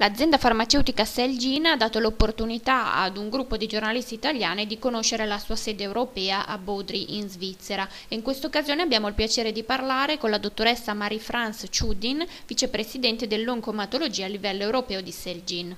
L'azienda farmaceutica Selgina ha dato l'opportunità ad un gruppo di giornalisti italiani di conoscere la sua sede europea a Bodri in Svizzera e in questa occasione abbiamo il piacere di parlare con la dottoressa Marie-France Chudin, vicepresidente dell'oncomatologia a livello europeo di Selgin.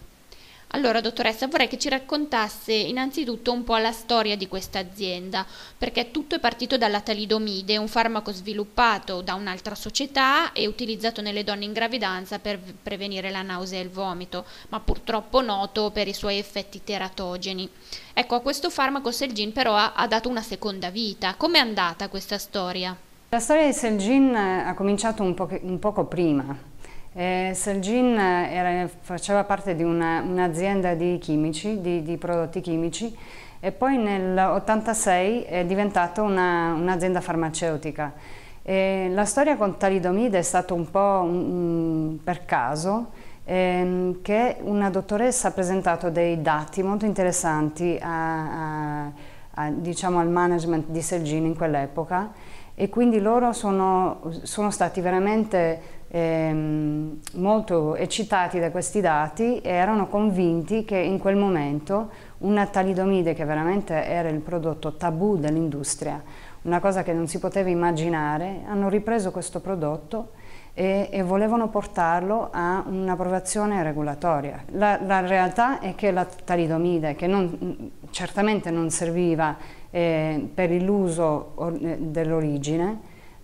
Allora, dottoressa, vorrei che ci raccontasse innanzitutto un po' la storia di questa azienda, perché tutto è partito dalla talidomide, un farmaco sviluppato da un'altra società e utilizzato nelle donne in gravidanza per prevenire la nausea e il vomito, ma purtroppo noto per i suoi effetti teratogeni. Ecco, a questo farmaco Selgin però ha, ha dato una seconda vita. Com'è andata questa storia? La storia di Selgin eh, ha cominciato un, po un poco prima eh, Salgin era, faceva parte di un'azienda di chimici, di, di, prodotti chimici e poi nel 86 è diventata un'azienda farmaceutica. E la storia con talidomide è stata un po' un, per caso ehm, che una dottoressa ha presentato dei dati molto interessanti a, a, a, diciamo, al management di Selgin in quell'epoca e quindi loro sono, sono stati veramente ehm, molto eccitati da questi dati e erano convinti che in quel momento una talidomide che veramente era il prodotto tabù dell'industria, una cosa che non si poteva immaginare, hanno ripreso questo prodotto e, e volevano portarlo a un'approvazione regolatoria. La, la, realtà è che la talidomide, che non, certamente non serviva eh, per l'uso dell'origine,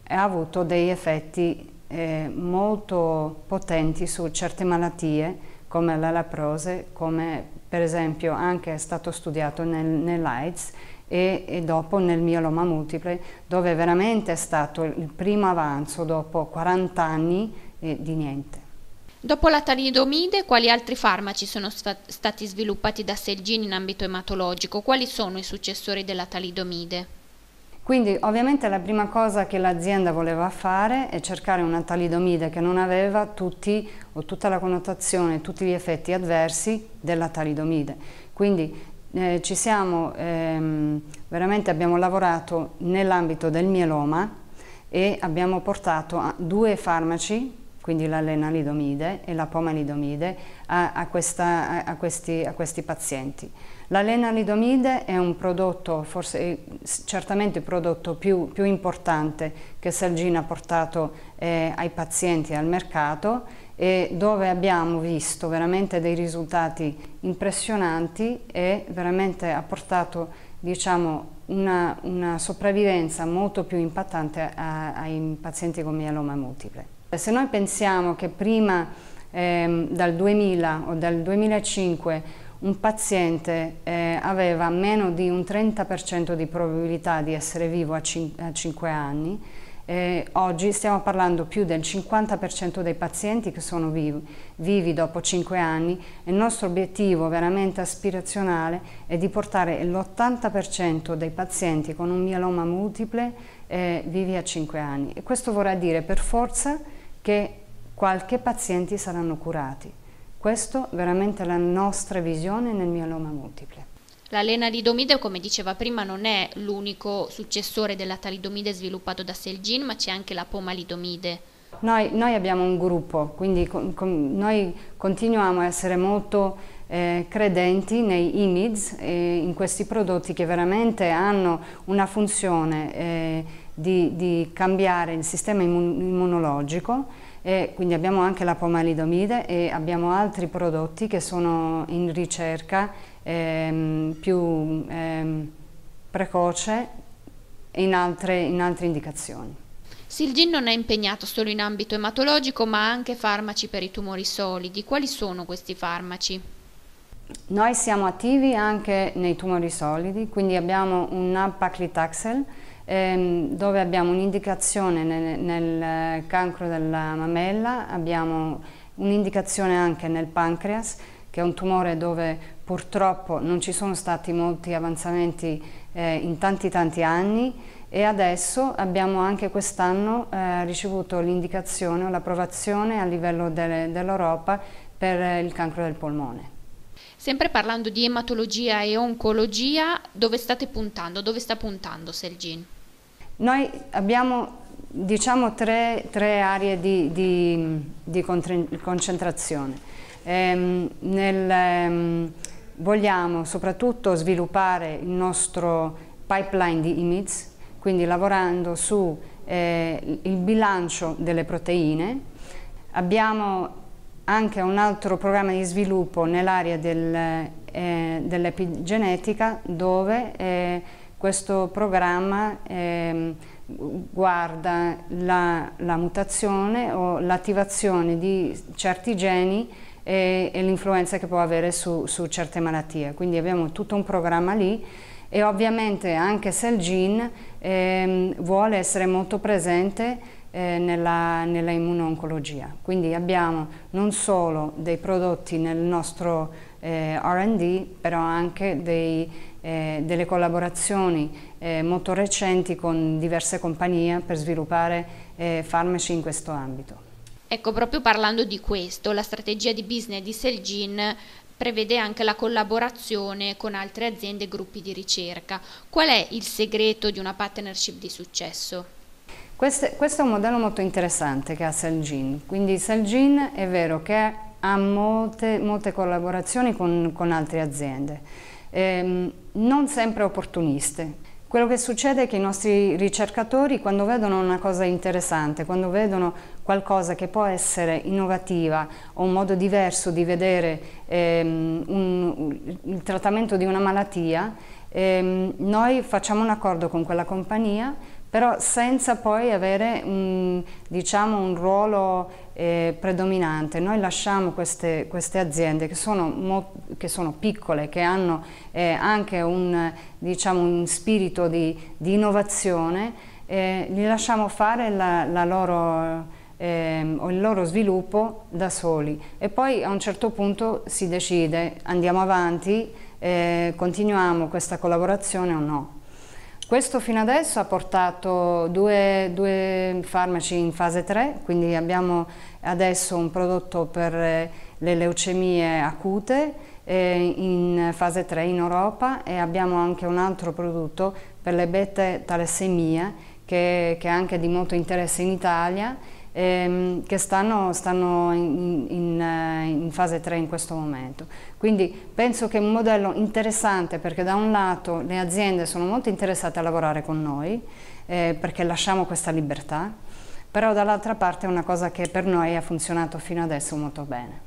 ha avuto degli effetti eh, molto potenti su certe malattie come la laprose, come per esempio anche è stato studiato nel, nell'AIDS e, e, dopo nel mieloma multiple, dove veramente è stato il primo avanzo dopo 40 anni eh, di niente. Dopo la talidomide, quali altri farmaci sono stati sviluppati da Selgin in ambito ematologico? Quali sono i successori della talidomide? Quindi ovviamente la prima cosa che l'azienda voleva fare è cercare una talidomide che non aveva tutti o tutta la connotazione, tutti gli effetti adversi della talidomide. Quindi eh, ci siamo, ehm, veramente abbiamo lavorato nell'ambito del mieloma e abbiamo portato due farmaci quindi la lenalidomide e la pomalidomide, a, a, questa, a, questi, a questi pazienti. La lenalidomide è un prodotto, forse, eh, certamente il prodotto più, più importante che Sergina ha portato eh, ai pazienti e al mercato e dove abbiamo visto veramente dei risultati impressionanti e veramente ha portato diciamo, una, una, sopravvivenza molto più impattante a, ai pazienti con mieloma multiple. Se noi pensiamo che prima ehm, dal 2000 o dal 2005 un paziente eh, aveva meno di un 30% di probabilità di essere vivo a, cin a 5 anni, eh, oggi stiamo parlando più del 50% dei pazienti che sono vivi, vivi dopo 5 anni e il nostro obiettivo veramente aspirazionale è di portare l'80% dei pazienti con un mieloma multiple eh, vivi a 5 anni e questo vorrà dire per forza che qualche pazienti saranno curati. Questo veramente è la nostra visione nel mieloma multiple. La lenalidomide, come diceva prima, non è l'unico successore della talidomide sviluppato da Selgin, ma c'è anche la pomalidomide. Noi, noi, abbiamo un gruppo, quindi con, con, noi continuiamo a essere molto eh, credenti nei IMIDS, eh, in questi prodotti che veramente hanno una funzione eh, di, di, cambiare il sistema immun immunologico e quindi abbiamo anche la pomalidomide e abbiamo altri prodotti che sono in ricerca ehm, più ehm, precoce in altre, in altre indicazioni. Silgin non è impegnato solo in ambito ematologico ma anche farmaci per i tumori solidi. Quali sono questi farmaci? Noi siamo attivi anche nei tumori solidi, quindi abbiamo un paclitaxel ehm, dove abbiamo un'indicazione nel, nel eh, cancro della mammella, abbiamo un'indicazione anche nel pancreas, che è un tumore dove purtroppo non ci sono stati molti avanzamenti eh, in tanti tanti anni e adesso abbiamo anche quest'anno eh, ricevuto l'indicazione o l'approvazione a livello dell'Europa per il cancro del polmone. Sempre parlando di ematologia e oncologia, dove state puntando? Dove sta puntando Selgin? Noi abbiamo diciamo tre, tre aree di, di, di concentrazione. Ehm, nel, ehm, vogliamo soprattutto sviluppare il nostro pipeline di IMIDS, quindi lavorando sul eh, bilancio delle proteine. Abbiamo anche un altro programma di sviluppo nell'area del, eh, dell'epigenetica dove eh, questo programma eh, guarda la, la, mutazione o l'attivazione di certi geni e, eh, e l'influenza che può avere su, su, certe malattie. Quindi abbiamo tutto un programma lì e ovviamente anche Celgene ehm, vuole essere molto presente eh, nella, nella immuno-oncologia. Quindi abbiamo non solo dei prodotti nel nostro eh, R&D, però anche dei, eh, delle collaborazioni eh, molto recenti con diverse compagnie per sviluppare eh, farmaci in questo ambito. Ecco, proprio parlando di questo, la strategia di business di Selgin prevede anche la collaborazione con altre aziende e gruppi di ricerca. Qual è il segreto di una partnership di successo? Questo, questo è un modello molto interessante che ha Celgene, quindi Celgene è vero che ha molte, molte collaborazioni con, con, altre aziende, ehm, non sempre opportuniste. Quello che succede è che i nostri ricercatori quando vedono una cosa interessante, quando vedono qualcosa che può essere innovativa o un modo diverso di vedere ehm, un, il trattamento di una malattia, ehm, noi facciamo un accordo con quella compagnia però senza poi avere un, diciamo, un ruolo eh, predominante. Noi lasciamo queste, queste aziende che sono, che sono, piccole, che hanno eh, anche un, diciamo, un, spirito di, di innovazione, eh, gli lasciamo fare la, la loro... Ehm, il loro sviluppo da soli e poi a un certo punto si decide andiamo avanti, eh, continuiamo questa collaborazione o no. Questo fino adesso ha portato due, due, farmaci in fase 3, quindi abbiamo adesso un prodotto per eh, le leucemie acute eh, in fase 3 in Europa e abbiamo anche un altro prodotto per le beta talassemia che, che è anche di molto interesse in Italia ehm, che stanno, stanno in, in, eh, in, fase 3 in questo momento. Quindi penso che è un modello interessante perché da un lato le aziende sono molto interessate a lavorare con noi eh, perché lasciamo questa libertà, però dall'altra parte è una cosa che per noi ha funzionato fino adesso molto bene.